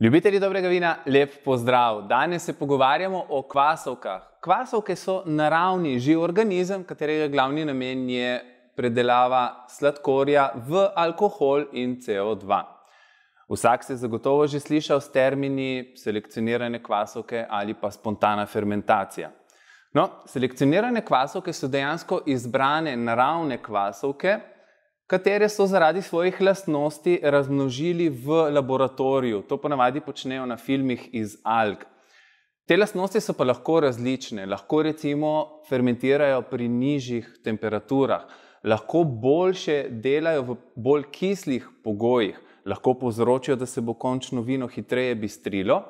Ljubitelji dobrega vina, lep pozdrav. Danes se pogovarjamo o kvasovkah. Kvasovke so naravni živ organizem, katerega glavni namen je predelava sladkorja v alkohol in CO2. Vsak se zagotovo že slišal s termini selekcionirane kvasovke ali pa spontana fermentacija. No, selekcionirane kvasovke so dejansko izbrane naravne kvasovke, Kateri so zaradi svojih lastnosti razmnožili v laboratoriju, to ponavadi počnejo na filmih iz Alg. Te lastnosti so pa lahko različne, lahko recimo fermentirajo pri nižjih temperaturah, lahko boljše delajo v bolj kislih pogojih, lahko povzročijo, da se bo končno vino hitreje bistrilo,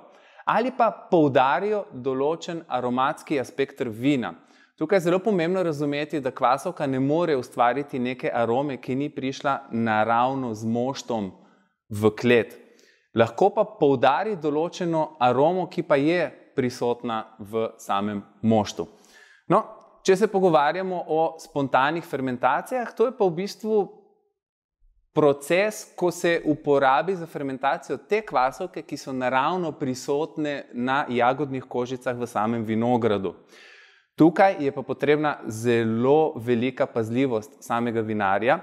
ali pa poudarijo določen aromatski aspekt vina. Tukaj je zelo pomembno razumeti, da kvasovka ne more ustvariti neke arome, ki ni prišla naravno z moštom v klet. Lahko pa poudari določeno aromo, ki pa je prisotna v samem moštu. No, če se pogovarjamo o spontanih fermentacijah, to je pa v bistvu proces, ko se uporabi za fermentacijo te kvasovke, ki so naravno prisotne na jagodnih kožicah v samem vinogradu. Tukaj je pa potrebna zelo velika pazljivost samega vinarja,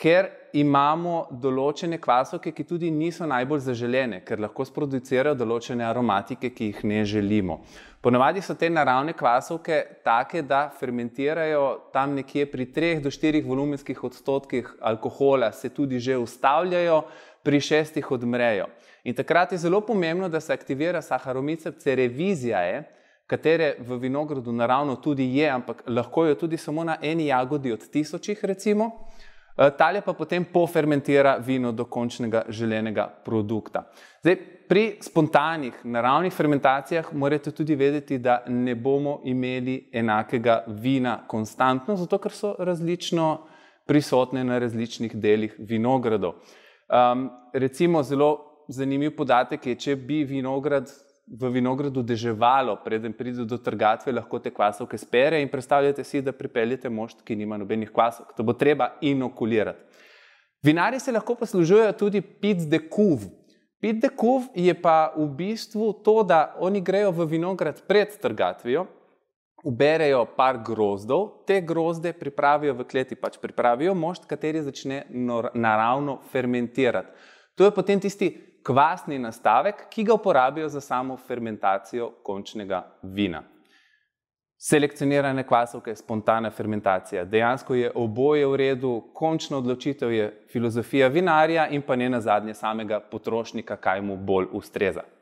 ker imamo določene kvasovke, ki tudi niso najbolj zaželene, ker lahko sproducirajo določene aromatike, ki jih ne želimo. Ponovadi so te naravne kvasovke take, da fermentirajo tam nekje pri 3 do 4 volumenskih odstotkih alkohola, se tudi že ustavljajo, pri 6 odmrejo. In takrat je zelo pomembno, da se aktivira saharomicep cerevizijae katere v vinogradu naravno tudi je, ampak lahko jo tudi samo na eni jagodi od tisočih, recimo, eh, talje pa potem pofermentira vino do končnega željenega produkta. Zdaj, pri spontanih naravnih fermentacijah morate tudi vedeti, da ne bomo imeli enakega vina konstantno, zato ker so različno prisotne na različnih delih vinogradov. Um, recimo, zelo zanimiv podatek je, če bi vinograd v vinogradu deževalo, preden pride do trgatve, lahko te kvasovke spere. Predstavljajte si, da pripeljete mošt, ki nima nobenih kvasov. To bo treba inokulirati. Vinari se lahko poslužujejo tudi pit de kuv. Pit de kuv je pa v bistvu to, da oni grejo v vinograd pred trgatvijo, uberejo par grozdov, te grozde pripravijo v kleti, pač pripravijo mošt, kateri začne naravno fermentirati. To je potem tisti kvasni nastavek, ki ga uporabijo za samo fermentacijo končnega vina. Selekcionirane kvasovke, spontana fermentacija. Dejansko je oboje v redu, končna odločitev je filozofija vinarja in pa ne na zadnje samega potrošnika, kaj mu bolj ustreza.